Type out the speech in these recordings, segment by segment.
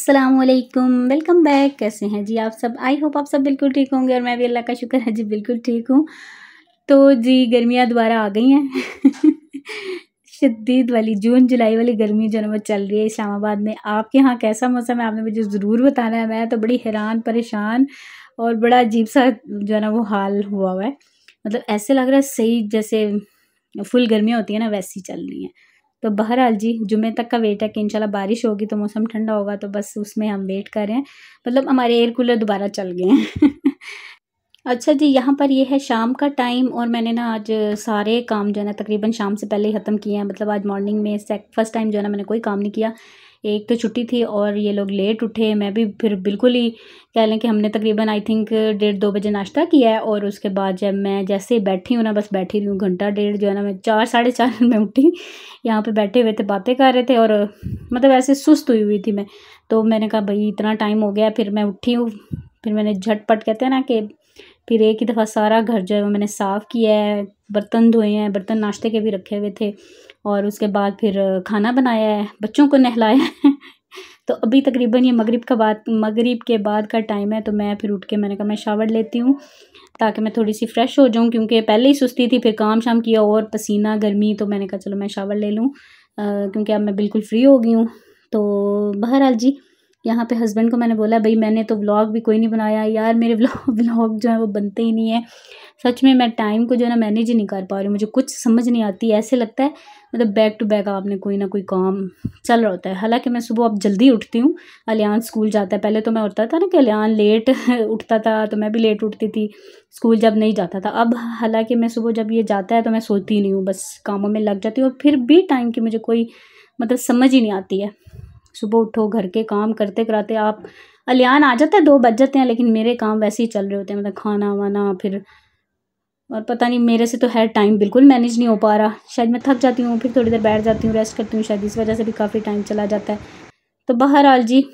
असलकम welcome back कैसे हैं जी आप सब आई होप आप सब बिल्कुल ठीक होंगे और मैं भी अल्लाह का शुक्र है जी बिल्कुल ठीक हूँ तो जी गर्मियाँ दोबारा आ गई हैं शदीद वाली जून जुलाई वाली गर्मी जो है वो चल रही है इस्लामाबाद में आपके यहाँ कैसा मौसम है आपने मुझे ज़रूर बताना है मैं तो बड़ी हैरान परेशान और बड़ा अजीब सा जो है ना वो हाल हुआ हुआ है मतलब ऐसे लग रहा है सही जैसे फुल गर्मियाँ होती हैं ना वैसी चल रही हैं तो बहरहाल जी जुमे तक का वेट है कि इंशाल्लाह बारिश होगी तो मौसम ठंडा होगा तो बस उसमें हम वेट करें मतलब हमारे एयर कूलर दोबारा चल गए हैं अच्छा जी यहाँ पर ये है शाम का टाइम और मैंने ना आज सारे काम जो है ना तकरीबन शाम से पहले ही ख़त्म किए हैं मतलब आज मॉर्निंग में फर्स्ट टाइम जो है ना मैंने कोई काम नहीं किया एक तो छुट्टी थी और ये लोग लेट उठे मैं भी फिर बिल्कुल ही कह लें कि हमने तकरीबन आई थिंक डेढ़ दो बजे नाश्ता किया है और उसके बाद जब मैं जैसे बैठी हूँ ना बस बैठी रही हूँ घंटा डेढ़ जो है ना मैं चार साढ़े चार में उठी यहाँ पर बैठे हुए थे बातें कर रहे थे और मतलब ऐसे सुस्त हुई हुई थी मैं तो मैंने कहा भाई इतना टाइम हो गया फिर मैं उठी हूँ फिर मैंने झटपट कहते हैं ना कि फिर एक ही दफ़ा सारा घर जो है मैंने साफ़ किया है बर्तन धोए हैं बर्तन नाश्ते के भी रखे हुए थे और उसके बाद फिर खाना बनाया है बच्चों को नहलाया है तो अभी तकरीबन ये मगरिब का बाद मगरिब के बाद का टाइम है तो मैं फिर उठ के मैंने कहा मैं शावर लेती हूँ ताकि मैं थोड़ी सी फ़्रेश हो जाऊँ क्योंकि पहले ही सुस्ती थी फिर काम शाम किया और पसीना गर्मी तो मैंने कहा चलो मैं शावर ले लूँ क्योंकि अब मैं बिल्कुल फ्री हो गई हूँ तो बहरहाल जी यहाँ पे हस्बैंड को मैंने बोला भाई मैंने तो व्लॉग भी कोई नहीं बनाया यार मेरे व्लॉग व्लॉग जो है वो बनते ही नहीं है सच में मैं टाइम को जो है ना मैनेज ही नहीं कर पा रही मुझे कुछ समझ नहीं आती ऐसे लगता है मतलब बैक टू बैक आपने कोई ना कोई काम चल रहा होता है हालांकि मैं सुबह अब जल्दी उठती हूँ अलियान स्कूल जाता है पहले तो मैं उठता था ना कि अलियान लेट उठता था तो मैं भी लेट उठती थी स्कूल जब नहीं जाता था अब हालांकि मैं सुबह जब ये जाता है तो मैं सोती नहीं हूँ बस कामों में लग जाती हूँ और फिर भी टाइम की मुझे कोई मतलब समझ ही नहीं आती है सुबह उठो घर के काम करते कराते आप अलियान आ जाता है दो बज जाते हैं लेकिन मेरे काम वैसे ही चल रहे होते हैं मतलब खाना वाना फिर और पता नहीं मेरे से तो है टाइम बिल्कुल मैनेज नहीं हो पा रहा शायद मैं थक जाती हूँ फिर थोड़ी देर बैठ जाती हूँ रेस्ट करती हूँ शायद इस वजह से भी काफ़ी टाइम चला जाता है तो बहरहाल जी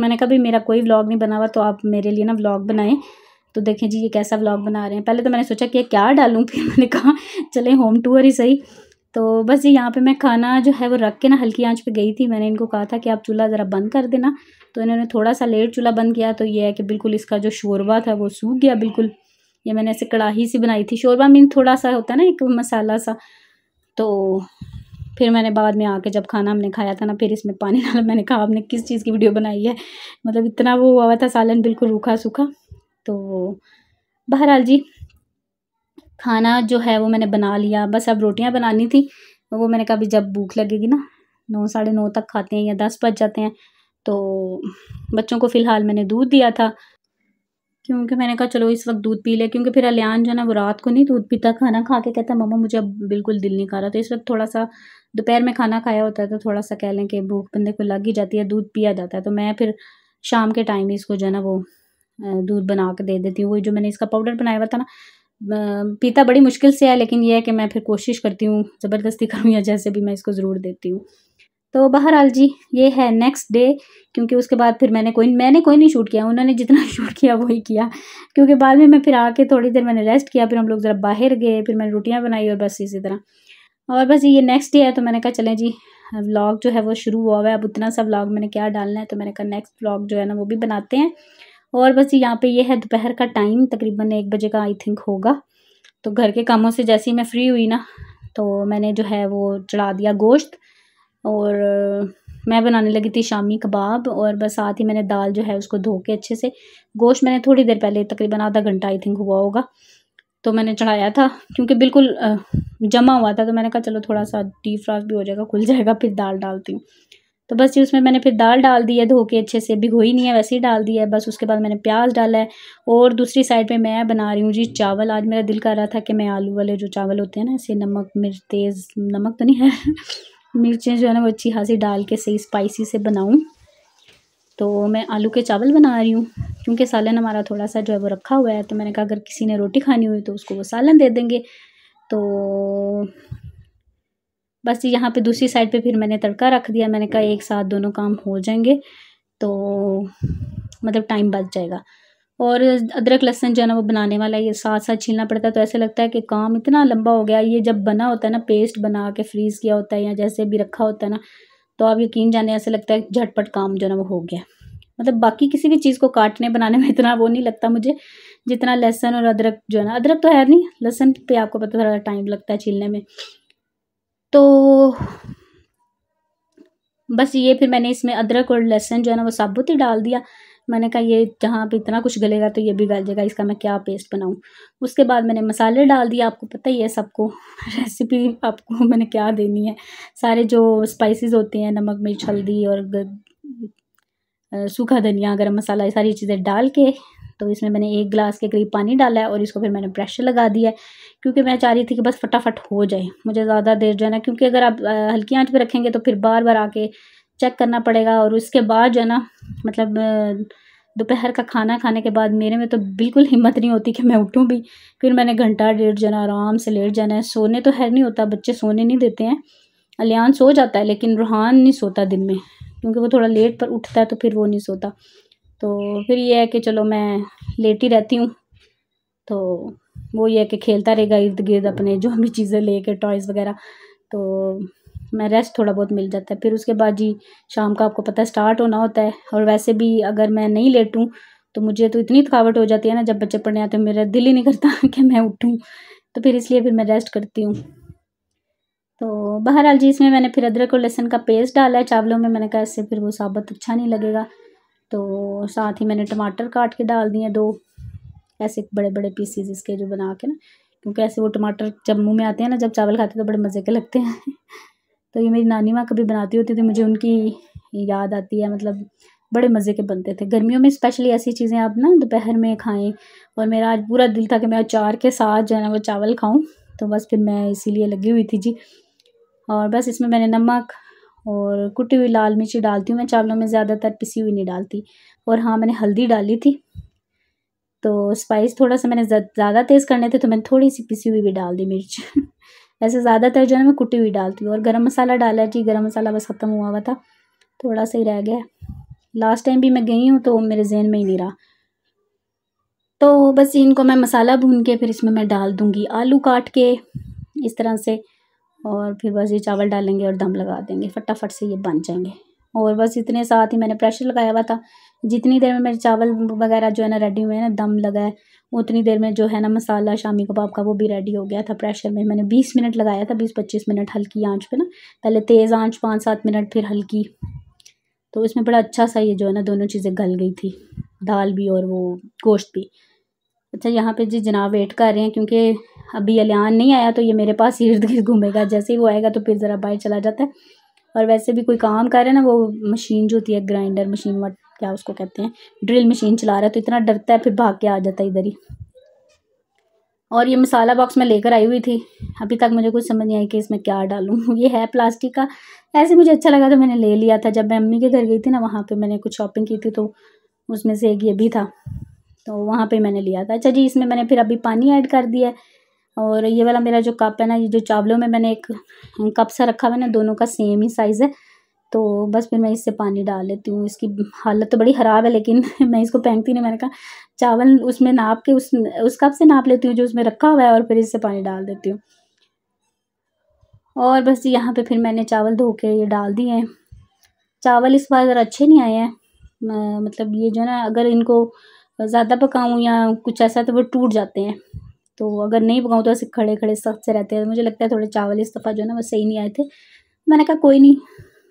मैंने कभी मेरा कोई व्लॉग नहीं बना हुआ तो आप मेरे लिए ना व्लॉग बनाएं तो देखें जी ये कैसा व्लॉग बना रहे हैं पहले तो मैंने सोचा कि क्या डालूँ फिर मैंने कहा चले होम टूअर ही सही तो बस ये यहाँ पर मैं खाना जो है वो रख के ना हल्की आँच पर गई थी मैंने इनको कहा था कि आप चूल्हा ज़रा बंद कर देना तो इन्होंने थोड़ा सा लेट चूल्हा बंद किया तो ये है कि बिल्कुल इसका जो शोरबा था वो सूख गया बिल्कुल ये मैंने ऐसे कढ़ाही सी बनाई थी शोरबा मीन थोड़ा सा होता है ना एक मसाला सा तो फिर मैंने बाद में आके जब खाना हमने खाया था ना फिर इसमें पानी डाला मैंने कहा आपने किस चीज़ की वीडियो बनाई है मतलब इतना वो हुआ था सालन बिल्कुल रूखा सूखा तो बहरहाल जी खाना जो है वो मैंने बना लिया बस अब रोटियां बनानी थी वो मैंने कहा जब भूख लगेगी ना नौ साढ़े नौ तक खाते हैं या दस बज जाते हैं तो बच्चों को फ़िलहाल मैंने दूध दिया था क्योंकि मैंने कहा चलो इस वक्त दूध पी ले क्योंकि फिर अलियान जो है ना वो रात को नहीं दूध पीता खाना खा के कहता मम्मा मुझे अब बिल्कुल दिल नहीं खा रहा तो इस वक्त थोड़ा सा दोपहर में खाना खाया होता है तो थोड़ा सा कह लें कि भूख बंदे को लग ही जाती है दूध पिया जाता है तो मैं फिर शाम के टाइम ही इसको जो है ना वो दूध बना के दे देती हूँ वही जो मैंने इसका पाउडर बनाया हुआ था ना पीता बड़ी मुश्किल से है लेकिन यह है कि मैं फिर कोशिश करती हूँ ज़बरदस्ती करूँ या जैसे भी मैं इसको ज़रूर देती हूँ तो बहरहाल जी ये है नेक्स्ट डे क्योंकि उसके बाद फिर मैंने कोई मैंने कोई नहीं शूट किया उन्होंने जितना शूट किया वही किया क्योंकि बाद में मैं फिर आके थोड़ी देर मैंने रेस्ट किया फिर हम लोग ज़रा बाहर गए फिर मैंने रोटियाँ बनाई और बस इसी तरह और बस ये नेक्स्ट डे है तो मैंने कहा चलें जी व्लॉग जो है वो शुरू हुआ हुआ है अब उतना सा व्लॉग मैंने क्या डालना है तो मैंने कहा नेक्स्ट व्लॉग जो है ना वो भी बनाते हैं और बस यहाँ पे ये है दोपहर का टाइम तकरीबन एक बजे का आई थिंक होगा तो घर के कामों से जैसे ही मैं फ्री हुई ना तो मैंने जो है वो चढ़ा दिया गोश्त और मैं बनाने लगी थी शामी कबाब और बस साथ ही मैंने दाल जो है उसको धो के अच्छे से गोश्त मैंने थोड़ी देर पहले तकरीबन आधा घंटा आई थिंक हुआ होगा तो मैंने चढ़ाया था क्योंकि बिल्कुल जमा हुआ था तो मैंने कहा चलो थोड़ा सा डीप फ्रास्ट भी हो जाएगा खुल जाएगा फिर दाल डालती हूँ तो बस ये उसमें मैंने फिर दाल डाल दी है धो के अच्छे से भिगोई नहीं है वैसे ही डाल दी है बस उसके बाद मैंने प्याज डाला है और दूसरी साइड पे मैं बना रही हूँ जी चावल आज मेरा दिल कर रहा था कि मैं आलू वाले जो चावल होते हैं ना ऐसे नमक मिर्च तेज़ नमक तो नहीं है मिर्चें जो है ना वो अच्छी खासी डाल के सही स्पाइसी से बनाऊँ तो मैं आलू के चावल बना रही हूँ क्योंकि सालन हमारा थोड़ा सा जो है वो रखा हुआ है तो मैंने कहा अगर किसी ने रोटी खानी हुई तो उसको वो सालन दे देंगे तो बस यहाँ पे दूसरी साइड पे फिर मैंने तड़का रख दिया मैंने कहा एक साथ दोनों काम हो जाएंगे तो मतलब टाइम बच जाएगा और अदरक लहसन जो है ना वो बनाने वाला ये साथ साथ छीलना पड़ता है तो ऐसे लगता है कि काम इतना लंबा हो गया ये जब बना होता है ना पेस्ट बना के फ्रीज़ किया होता है या जैसे भी रखा होता है ना तो आप यकीन जाने ऐसे लगता है झटपट काम जो है ना वो हो गया मतलब बाकी किसी भी चीज़ को काटने बनाने में इतना वो नहीं लगता मुझे जितना लहसन और अदरक जो है ना अदरक तो है नहीं लहसन पे आपको पता थोड़ा टाइम लगता है छीलने में तो बस ये फिर मैंने इसमें अदरक और लहसन जो है ना वो साबुत ही डाल दिया मैंने कहा ये जहाँ पे इतना कुछ गलेगा तो ये भी गल जाएगा इसका मैं क्या पेस्ट बनाऊँ उसके बाद मैंने मसाले डाल दिए आपको पता ही है सबको रेसिपी आपको मैंने क्या देनी है सारे जो स्पाइसेस होते हैं नमक मिर्च हल्दी और सूखा धनिया गर्म मसाला ये सारी चीज़ें डाल के तो इसमें मैंने एक गिलास के करीब पानी डाला है और इसको फिर मैंने प्रेशर लगा दिया है क्योंकि मैं चाह रही थी कि बस फटाफट हो जाए मुझे ज़्यादा देर जो है ना क्योंकि अगर आप हल्की आंच पे रखेंगे तो फिर बार बार आके चेक करना पड़ेगा और उसके बाद जो है ना मतलब दोपहर का खाना खाने के बाद मेरे में तो बिल्कुल हिम्मत नहीं होती कि मैं उठूँ भी फिर मैंने घंटा डेढ़ जाना आराम से लेट जाना है सोने तो है नहीं होता बच्चे सोने नहीं देते हैं अलियान सो जाता है लेकिन रूहान नहीं सोता दिन में क्योंकि वो थोड़ा लेट पर उठता है तो फिर वो नहीं सोता तो फिर ये है कि चलो मैं लेट ही रहती हूँ तो वो ये है कि खेलता रहेगा इर्द गिर्द अपने जो भी चीज़ें लेके टॉयज़ वगैरह तो मैं रेस्ट थोड़ा बहुत मिल जाता है फिर उसके बाद जी शाम का आपको पता है स्टार्ट होना होता है और वैसे भी अगर मैं नहीं लेटूँ तो मुझे तो इतनी थकावट हो जाती है ना जब बच्चे पढ़ने आते हैं मेरा दिल ही नहीं करता कि मैं उठूँ तो फिर इसलिए फिर मैं रेस्ट करती हूँ तो बहरहाल जी इसमें मैंने फिर अदरक और लहसुन का पेस्ट डाला है चावलों में मैंने कहा इससे फिर वो साबत अच्छा नहीं लगेगा तो साथ ही मैंने टमाटर काट के डाल दिए दो ऐसे बड़े बड़े पीसीज इसके जो बना के ना क्योंकि ऐसे वो टमाटर जब मुंह में आते हैं ना जब चावल खाते हैं तो बड़े मज़े के लगते हैं तो ये मेरी नानी माँ कभी बनाती होती तो मुझे उनकी याद आती है मतलब बड़े मज़े के बनते थे गर्मियों में स्पेशली ऐसी चीज़ें आप ना दोपहर में खाएं और मेरा आज पूरा दिल था कि मैं अचार के साथ जो है ना वो चावल खाऊं तो बस फिर मैं इसीलिए लगी हुई थी जी और बस इसमें मैंने नमक और कुटी हुई लाल मिर्ची डालती हूँ मैं चावलों में ज़्यादातर पिसी हुई नहीं डालती और हाँ मैंने हल्दी डाली थी तो स्पाइस थोड़ा सा मैंने ज़्यादा तेज़ करने थे तो मैंने थोड़ी सी पिसी हुई भी डाल दी मिर्च वैसे ज़्यादातर जो है मैं कुटी हुई डालती हूँ और गरम मसाला डाला जी गरम मसाला बस ख़त्म हुआ हुआ था थोड़ा सा ही रह गया लास्ट टाइम भी मैं गई हूँ तो मेरे जहन में ही नहीं रहा तो बस इनको मैं मसाला भून के फिर इसमें मैं डाल दूँगी आलू काट के इस तरह से और फिर बस ये चावल डालेंगे और दम लगा देंगे फटाफट से ये बन जाएंगे और बस इतने साथ ही मैंने प्रेशर लगाया हुआ था जितनी देर में मेरे चावल वगैरह जो है ना रेडी हुए हैं ना दम लगा है उतनी देर में जो है ना मसाला शामी कबाब का वो भी रेडी हो गया था प्रेशर में मैंने बीस मिनट लगाया था बीस पच्चीस मिनट हल्की आंच पे ना पहले तेज़ आंच पाँच सात मिनट फिर हल्की तो इसमें बड़ा अच्छा सा ये जो है ना दोनों चीज़ें गल गई थी दाल भी और वो गोश्त भी अच्छा यहाँ पर जी जनाब वेट कर रहे हैं क्योंकि अभी अलियान नहीं आया तो ये मेरे पास इर्द गिर्द घूमेगा जैसे ही वो आएगा तो फिर ज़रा बाहर चला जाता है और वैसे भी कोई काम कर रहे ना वो मशीन जो होती है ग्राइंडर मशीन वट क्या उसको कहते हैं ड्रिल मशीन चला रहा है तो इतना डरता है फिर भाग के आ जाता है इधर ही और ये मसाला बॉक्स मैं लेकर आई हुई थी अभी तक मुझे कुछ समझ नहीं आई कि इसमें क्या डालूँ ये है प्लास्टिक का ऐसे मुझे अच्छा लगा तो मैंने ले लिया था जब मैं अम्मी के घर गई थी ना वहाँ पर मैंने कुछ शॉपिंग की थी तो उसमें से एक ये भी था तो वहाँ पर मैंने लिया था अच्छा जी इसमें मैंने फिर अभी पानी ऐड कर दिया और ये वाला मेरा जो कप है ना ये जो चावलों में मैंने एक कप सा रखा हुआ है ना दोनों का सेम ही साइज़ है तो बस फिर मैं इससे पानी डाल लेती हूँ इसकी हालत तो बड़ी ख़राब है लेकिन मैं इसको फेंकती नहीं मैंने कहा चावल उसमें नाप के उस उस कप से नाप लेती हूँ जो उसमें रखा हुआ है और फिर इससे पानी डाल देती हूँ और बस यहाँ पे फिर मैंने चावल धो के ये डाल दिए हैं चावल इस बार ज़रा अच्छे नहीं आए हैं मतलब ये जो है ना अगर इनको ज़्यादा पकाऊँ या कुछ ऐसा तो वो टूट जाते हैं तो अगर नहीं पकाऊँ तो ऐसे खड़े खड़े सख्त से रहते हैं मुझे लगता है थोड़े चावल इस दफ़ा जो है ना वो सही नहीं आए थे मैंने कहा कोई नहीं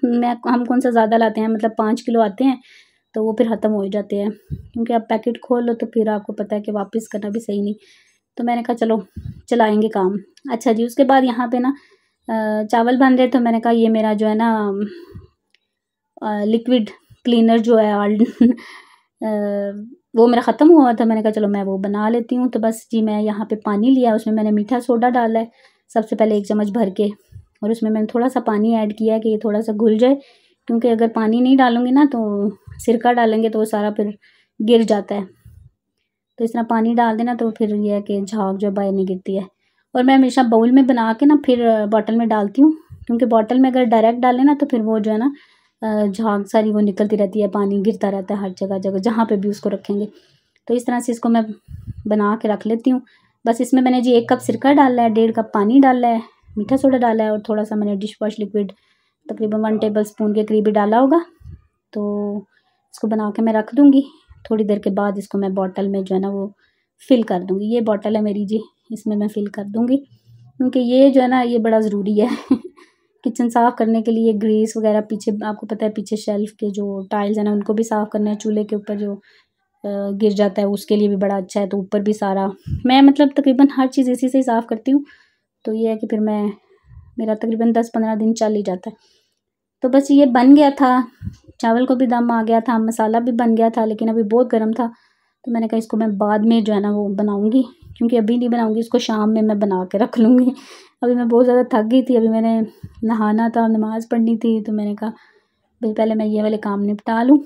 मैं हम कौन सा ज़्यादा लाते हैं मतलब पाँच किलो आते हैं तो वो फिर ख़त्म हो जाते हैं क्योंकि आप पैकेट खोल लो तो फिर आपको पता है कि वापस करना भी सही नहीं तो मैंने कहा चलो चलाएंगे काम अच्छा जी उसके बाद यहाँ पे ना चावल बन रहे तो मैंने कहा ये मेरा जो है ना लिक्विड क्लीनर जो है आल वो मेरा ख़त्म हुआ था मैंने कहा चलो मैं वो बना लेती हूँ तो बस जी मैं यहाँ पे पानी लिया उसमें मैंने मीठा सोडा डाला है सबसे पहले एक चम्मच भर के और उसमें मैंने थोड़ा सा पानी ऐड किया है कि ये थोड़ा सा घुल जाए क्योंकि अगर पानी नहीं डालूंगी ना तो सिरका डालेंगे तो वो सारा फिर गिर जाता है तो इस तरह पानी डाल देना तो फिर यह है कि झाग जो बाहर नहीं गिरती है और मैं हमेशा बाउल में बना के ना फिर बॉटल में डालती हूँ क्योंकि बॉटल में अगर डायरेक्ट डालें ना तो फिर वो जो है ना झाग सारी वो निकलती रहती है पानी गिरता रहता है हर जगह जगह जहाँ पे भी उसको रखेंगे तो इस तरह से इसको मैं बना के रख लेती हूँ बस इसमें मैंने जी एक कप सिरका डाला है डेढ़ कप पानी डाला है मीठा सोडा डाला है और थोड़ा सा मैंने डिश वॉश लिक्विड तकरीबन वन टेबल स्पून के करीब डाला होगा तो इसको बना के मैं रख दूँगी थोड़ी देर के बाद इसको मैं बॉटल में जो है ना वो फ़िल कर दूँगी ये बॉटल है मेरी जी इसमें मैं फ़िल कर दूँगी क्योंकि ये जो है ना ये बड़ा ज़रूरी है किचन साफ़ करने के लिए ग्रीस वगैरह पीछे आपको पता है पीछे शेल्फ़ के जो टाइल्स हैं ना उनको भी साफ़ करना है चूल्हे के ऊपर जो गिर जाता है उसके लिए भी बड़ा अच्छा है तो ऊपर भी सारा मैं मतलब तकरीबन हर चीज़ इसी से ही साफ़ करती हूँ तो ये है कि फिर मैं मेरा तकरीबन दस पंद्रह दिन चल ही जाता है तो बस ये बन गया था चावल को भी दम आ गया था मसाला भी बन गया था लेकिन अभी बहुत गर्म था तो मैंने कहा इसको मैं बाद में जो है ना वो बनाऊँगी क्योंकि अभी नहीं बनाऊँगी इसको शाम में मैं बना के रख लूँगी अभी मैं बहुत ज़्यादा थक गई थी अभी मैंने नहाना था नमाज़ पढ़नी थी तो मैंने कहा भाई पहले मैं ये वाले काम निपटा लूँ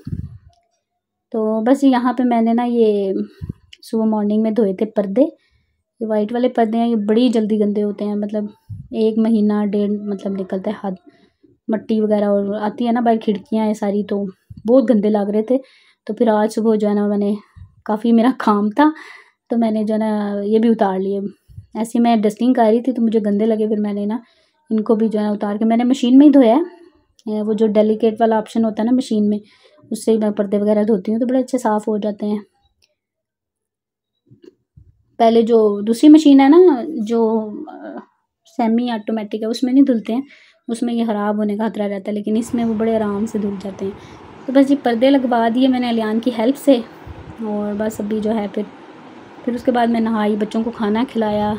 तो बस यहाँ पे मैंने ना ये सुबह मॉर्निंग में धोए थे पर्दे ये वाइट वाले पर्दे हैं ये बड़ी जल्दी गंदे होते हैं मतलब एक महीना डेढ़ मतलब निकलता है हाथ मट्टी वगैरह और आती है ना बाहर खिड़कियाँ हैं सारी तो बहुत गंदे लग रहे थे तो फिर आज सुबह जो है ना मैंने काफ़ी मेरा काम था तो मैंने जो है ना ये भी उतार लिए ऐसे मैं डस्टिंग कर रही थी तो मुझे गंदे लगे फिर मैंने ना इनको भी जो है ना उतार के मैंने मशीन में ही धोया है वो जो डेलिकेट वाला ऑप्शन होता है ना मशीन में उससे ही मैं पर्दे वगैरह धोती हूँ तो बड़े अच्छे साफ़ हो जाते हैं पहले जो दूसरी मशीन है ना जो सेमी ऑटोमेटिक है उसमें नहीं धुलते हैं उसमें ये ख़राब होने का खतरा रहता है लेकिन इसमें वो बड़े आराम से धुल जाते हैं तो बस ये पर्दे लगवा दिए मैंने अलियान की हेल्प से और बस अभी जो है फिर फिर उसके बाद मैं नहाई बच्चों को खाना खिलाया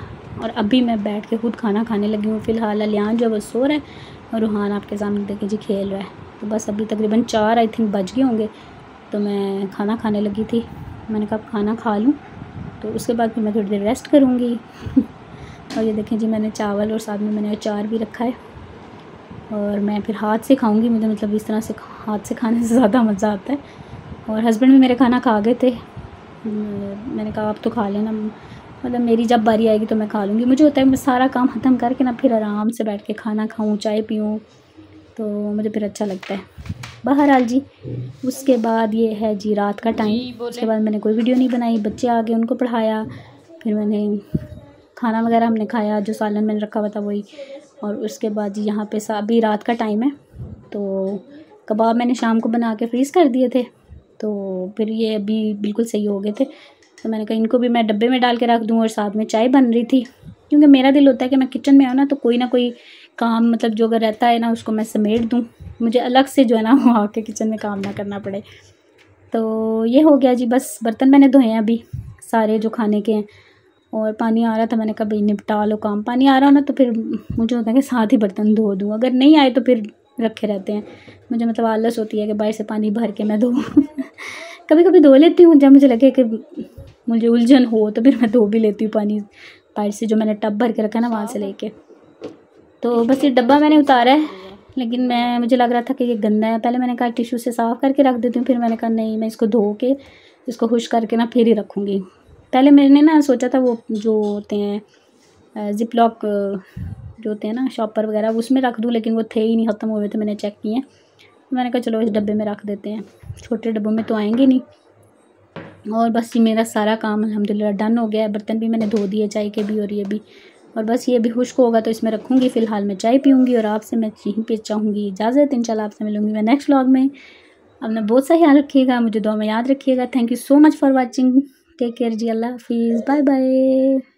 और अभी मैं बैठ के खुद खाना खाने लगी हूँ फ़िलहाल अलियान जो है वह सो रहा है और रूहान आपके सामने देखिए जी खेल रहा है तो बस अभी तकरीबन चार आई थिंक बज गए होंगे तो मैं खाना खाने लगी थी मैंने कहा खाना खा लूँ तो उसके बाद फिर मैं थोड़ी देर रेस्ट करूँगी और ये देखें जी मैंने चावल और साथ में मैंने अचार भी रखा है और मैं फिर हाथ से खाऊंगी मुझे मतलब इस तरह से हाथ से खाने से ज़्यादा मज़ा आता है और हस्बैंड भी मेरे खाना खा गए थे मैंने कहा आप तो खा लेना मतलब मेरी जब बारी आएगी तो मैं खा लूँगी मुझे होता है मैं सारा काम ख़त्म करके ना फिर आराम से बैठ के खाना खाऊँ चाय पीऊँ तो मुझे फिर अच्छा लगता है बहरहाल जी उसके बाद ये है जी रात का टाइम उसके बाद मैंने कोई वीडियो नहीं बनाई बच्चे आ गए उनको पढ़ाया फिर मैंने खाना वगैरह हमने खाया जो सालन मैंने रखा हुआ था वही और उसके बाद जी यहाँ पे अभी रात का टाइम है तो कबाब मैंने शाम को बना के फ्रीज़ कर दिए थे तो फिर ये अभी बिल्कुल सही हो गए थे तो मैंने कहा इनको भी मैं डब्बे में डाल के रख दूँ और साथ में चाय बन रही थी क्योंकि मेरा दिल होता है कि मैं किचन में आऊँ ना तो कोई ना कोई काम मतलब जो अगर रहता है ना उसको मैं समेट दूँ मुझे अलग से जो है ना वो आके किचन में काम ना करना पड़े तो ये हो गया जी बस बर्तन मैंने धोए हैं अभी सारे जो खाने के हैं और पानी आ रहा था मैंने कहा भाई निपटा लो काम पानी आ रहा हो ना तो फिर मुझे होता है कि साथ ही बर्तन धो दूँ अगर नहीं आए तो फिर रखे रहते हैं मुझे मतलब आलस होती है कि बाहर से पानी भर के मैं धो कभी कभी धो लेती हूँ जब मुझे लगे कि मुझे उलझन हो तो फिर मैं धो भी लेती हूँ पानी बाहर से जो मैंने टब भर के रखा है ना वहाँ से हाँ। लेके तो बस ये डब्बा मैंने उतारा है लेकिन मैं मुझे लग रहा था कि ये गंदा है पहले मैंने कहा टिशू से साफ़ करके रख देती हूँ फिर मैंने कहा नहीं मैं इसको धो के इसको खुश करके ना फिर ही रखूँगी पहले मैंने ना सोचा था वो जो होते हैं जिप लॉक जो होते हैं ना शॉपर वगैरह उसमें रख दूँ लेकिन वो थे ही नहीं ख़त्म हुए तो मैंने चेक किए मैंने कहा चलो इस डब्बे में रख देते हैं छोटे डब्बों में तो आएंगे नहीं और बस ये मेरा सारा काम अलहमदिल्ला डन हो गया है बर्तन भी मैंने धो दिए चाय के भी और ये भी और बस ये भी खुश्क होगा तो इसमें रखूँगी फ़िलहाल मैं चाय पीऊँगी और आपसे मैं यहीं पर चाहूँगी इजाज़त शाला आपसे मिलूँगी मैं नेक्स्ट व्लॉग में अपना बहुत सा ख्याल रखिएगा मुझे दो में याद रखिएगा thank you so much for watching take care ji अल्लाह हाफिज़ बाय बाय